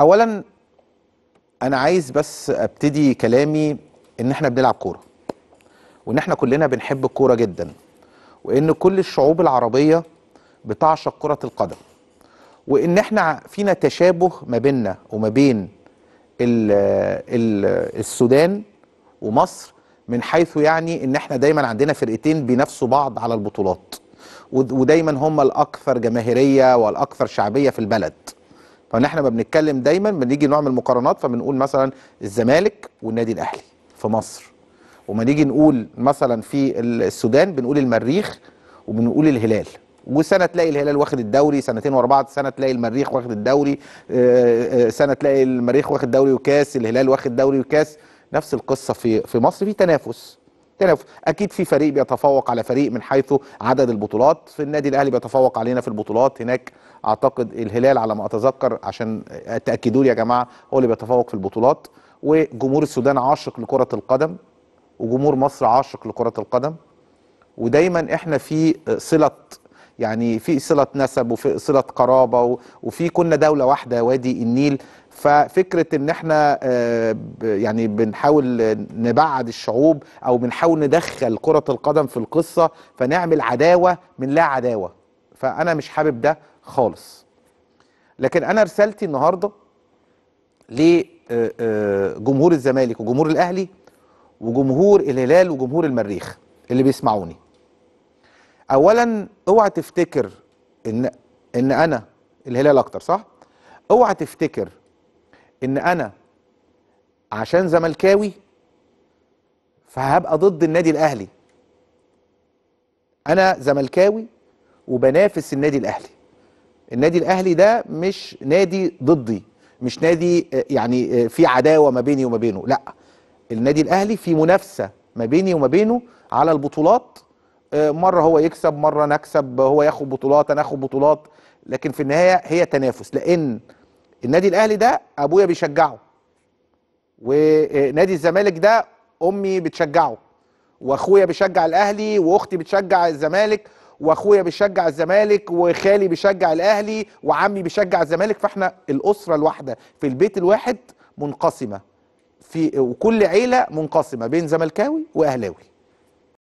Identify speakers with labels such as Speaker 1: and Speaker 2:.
Speaker 1: اولا انا عايز بس ابتدي كلامي ان احنا بنلعب كوره وان احنا كلنا بنحب الكوره جدا وان كل الشعوب العربيه بتعشق كره القدم وان احنا فينا تشابه ما بيننا وما بين الـ الـ السودان ومصر من حيث يعني ان احنا دايما عندنا فرقتين بينافسوا بعض على البطولات ودايما هم الاكثر جماهيريه والاكثر شعبيه في البلد لان احنا ما بنتكلم دايما بنيجي نعمل مقارنات فبنقول مثلا الزمالك والنادي الاهلي في مصر وما نيجي نقول مثلا في السودان بنقول المريخ وبنقول الهلال وسنه تلاقي الهلال واخد الدوري سنتين ورا بعض سنه تلاقي المريخ واخد الدوري آه، آه، آه، سنه تلاقي المريخ واخد دوري وكاس الهلال واخد دوري وكاس نفس القصه في في مصر في تنافس تلف اكيد في فريق بيتفوق على فريق من حيث عدد البطولات في النادي الاهلي بيتفوق علينا في البطولات هناك اعتقد الهلال على ما اتذكر عشان تاكدوا لي يا جماعه هو اللي بيتفوق في البطولات وجمهور السودان عاشق لكره القدم وجمهور مصر عاشق لكره القدم ودايما احنا في صله يعني في صله نسب وفي صله قرابه وفي كنا دوله واحده وادي النيل ففكره ان احنا آه، يعني بنحاول نبعد الشعوب او بنحاول ندخل كره القدم في القصه فنعمل عداوه من لا عداوه فانا مش حابب ده خالص لكن انا رسالتي النهارده لجمهور آه، آه، الزمالك وجمهور الاهلي وجمهور الهلال وجمهور المريخ اللي بيسمعوني اولا اوعى تفتكر ان ان انا الهلال اكتر صح اوعى تفتكر ان انا عشان زملكاوي فهبقى ضد النادي الاهلي انا زملكاوي وبنافس النادي الاهلي النادي الاهلي ده مش نادي ضدي مش نادي آه، يعني آه، في عداوه ما بيني وما بينه لا النادي الاهلي في منافسه ما بيني وما بينه على البطولات آه، مره هو يكسب مره نكسب هو ياخد بطولات انا اخد بطولات لكن في النهايه هي تنافس لان النادي الاهلي ده ابويا بيشجعه ونادي الزمالك ده امي بتشجعه واخويا بيشجع الاهلي واختي بتشجع الزمالك واخويا بيشجع الزمالك وخالي بيشجع الاهلي وعمي بيشجع الزمالك فاحنا الاسره الواحده في البيت الواحد منقسمه في وكل عيله منقسمه بين زملكاوي واهلاوي